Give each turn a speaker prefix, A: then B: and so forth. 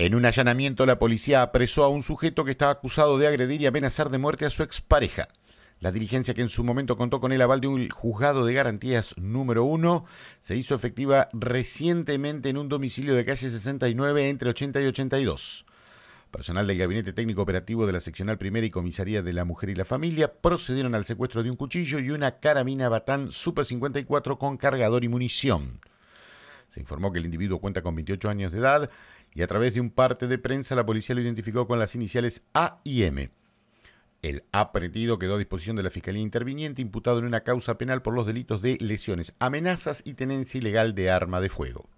A: En un allanamiento, la policía apresó a un sujeto que estaba acusado de agredir y amenazar de muerte a su expareja. La dirigencia que en su momento contó con el aval de un juzgado de garantías número uno se hizo efectiva recientemente en un domicilio de calle 69 entre 80 y 82. Personal del Gabinete Técnico Operativo de la Seccional Primera y Comisaría de la Mujer y la Familia procedieron al secuestro de un cuchillo y una carabina Batán Super 54 con cargador y munición. Se informó que el individuo cuenta con 28 años de edad y a través de un parte de prensa la policía lo identificó con las iniciales A y M. El apretido quedó a disposición de la Fiscalía Interviniente imputado en una causa penal por los delitos de lesiones, amenazas y tenencia ilegal de arma de fuego.